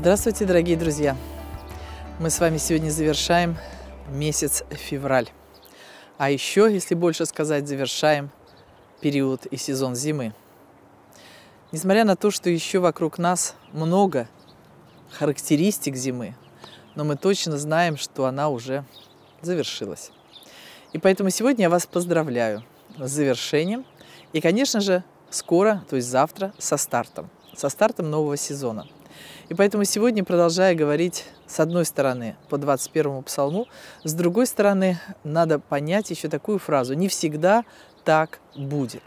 Здравствуйте, дорогие друзья! Мы с вами сегодня завершаем месяц февраль. А еще, если больше сказать, завершаем период и сезон зимы. Несмотря на то, что еще вокруг нас много характеристик зимы, но мы точно знаем, что она уже завершилась. И поэтому сегодня я вас поздравляю с завершением и, конечно же, скоро, то есть завтра, со стартом, со стартом нового сезона – и поэтому сегодня, продолжая говорить с одной стороны по 21 псалму, с другой стороны надо понять еще такую фразу «не всегда так будет».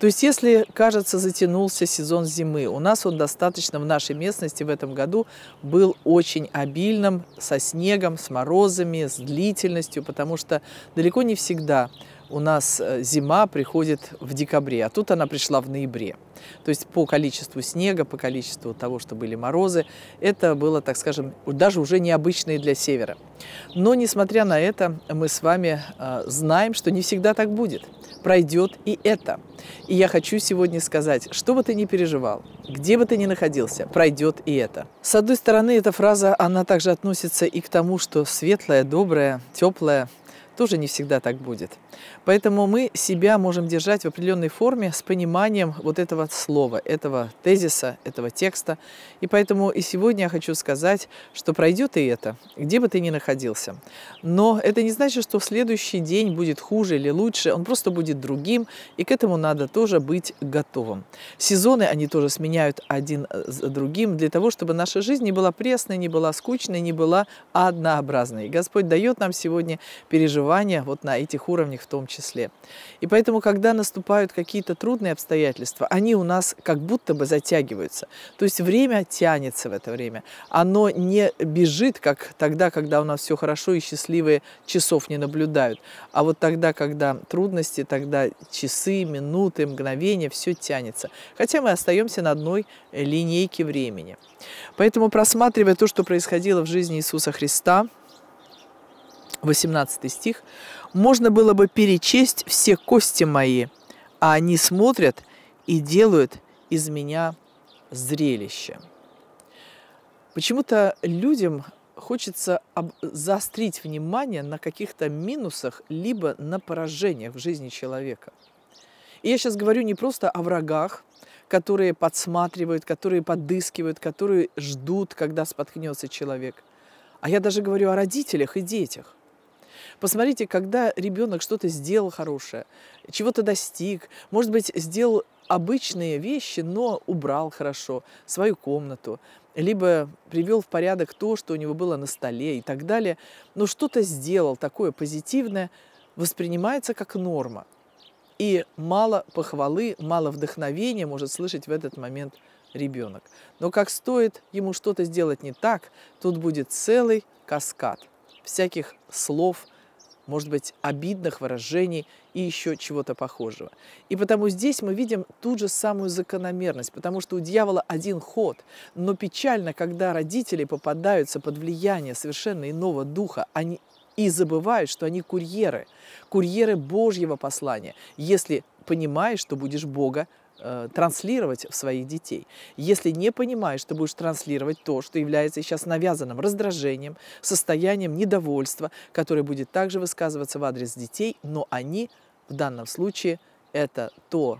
То есть, если, кажется, затянулся сезон зимы, у нас он достаточно в нашей местности в этом году был очень обильным, со снегом, с морозами, с длительностью, потому что далеко не всегда у нас э, зима приходит в декабре, а тут она пришла в ноябре. То есть по количеству снега, по количеству того, что были морозы, это было, так скажем, даже уже необычное для севера. Но, несмотря на это, мы с вами э, знаем, что не всегда так будет. Пройдет и это. И я хочу сегодня сказать, что бы ты ни переживал, где бы ты ни находился, пройдет и это. С одной стороны, эта фраза, она также относится и к тому, что светлое, доброе, теплое тоже не всегда так будет. Поэтому мы себя можем держать в определенной форме с пониманием вот этого слова, этого тезиса, этого текста. И поэтому и сегодня я хочу сказать, что пройдет и это, где бы ты ни находился. Но это не значит, что в следующий день будет хуже или лучше, он просто будет другим, и к этому надо тоже быть готовым. Сезоны, они тоже сменяют один э, за другим для того, чтобы наша жизнь не была пресной, не была скучной, не была однообразной. Господь дает нам сегодня переживания вот на этих уровнях в том числе. И поэтому, когда наступают какие-то трудные обстоятельства, они у нас как будто бы затягиваются. То есть время тянется в это время. Оно не бежит, как тогда, когда у нас все хорошо и счастливые часов не наблюдают. А вот тогда, когда трудности, тогда часы, минуты, мгновения, все тянется. Хотя мы остаемся на одной линейке времени. Поэтому, просматривая то, что происходило в жизни Иисуса Христа, 18 стих, можно было бы перечесть все кости мои, а они смотрят и делают из меня зрелище. Почему-то людям хочется заострить внимание на каких-то минусах, либо на поражениях в жизни человека. И я сейчас говорю не просто о врагах, которые подсматривают, которые подыскивают, которые ждут, когда споткнется человек. А я даже говорю о родителях и детях. Посмотрите, когда ребенок что-то сделал хорошее, чего-то достиг, может быть, сделал обычные вещи, но убрал хорошо свою комнату, либо привел в порядок то, что у него было на столе и так далее, но что-то сделал такое позитивное, воспринимается как норма. И мало похвалы, мало вдохновения может слышать в этот момент ребенок. Но как стоит ему что-то сделать не так, тут будет целый каскад всяких слов, может быть, обидных выражений и еще чего-то похожего. И потому здесь мы видим ту же самую закономерность, потому что у дьявола один ход. Но печально, когда родители попадаются под влияние совершенно иного духа, они и забывают, что они курьеры, курьеры Божьего послания, если понимаешь, что будешь Бога Э, транслировать в своих детей. Если не понимаешь, ты будешь транслировать то, что является сейчас навязанным раздражением, состоянием недовольства, которое будет также высказываться в адрес детей, но они в данном случае – это то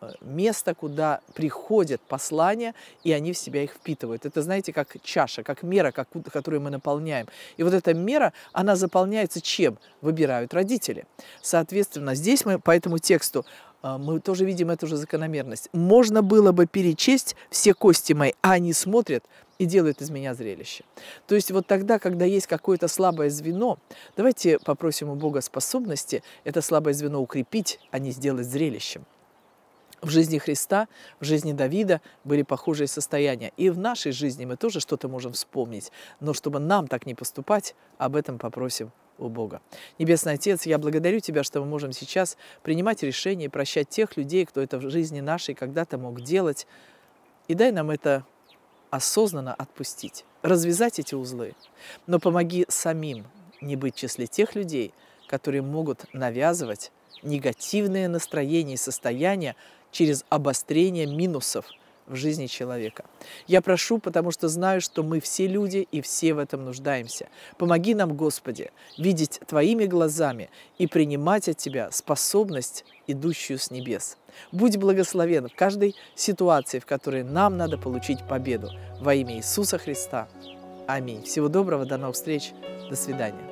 Э, место, куда приходят послания, и они в себя их впитывают. Это, знаете, как чаша, как мера, как, которую мы наполняем. И вот эта мера, она заполняется чем? Выбирают родители. Соответственно, здесь мы по этому тексту э, мы тоже видим эту же закономерность. Можно было бы перечесть все кости мои, а они смотрят и делают из меня зрелище. То есть вот тогда, когда есть какое-то слабое звено, давайте попросим у Бога способности это слабое звено укрепить, а не сделать зрелищем в жизни Христа, в жизни Давида были похожие состояния. И в нашей жизни мы тоже что-то можем вспомнить. Но чтобы нам так не поступать, об этом попросим у Бога. Небесный Отец, я благодарю Тебя, что мы можем сейчас принимать решения прощать тех людей, кто это в жизни нашей когда-то мог делать. И дай нам это осознанно отпустить, развязать эти узлы. Но помоги самим не быть в числе тех людей, которые могут навязывать негативные настроения и состояния через обострение минусов в жизни человека. Я прошу, потому что знаю, что мы все люди и все в этом нуждаемся. Помоги нам, Господи, видеть Твоими глазами и принимать от Тебя способность, идущую с небес. Будь благословен в каждой ситуации, в которой нам надо получить победу. Во имя Иисуса Христа. Аминь. Всего доброго, до новых встреч, до свидания.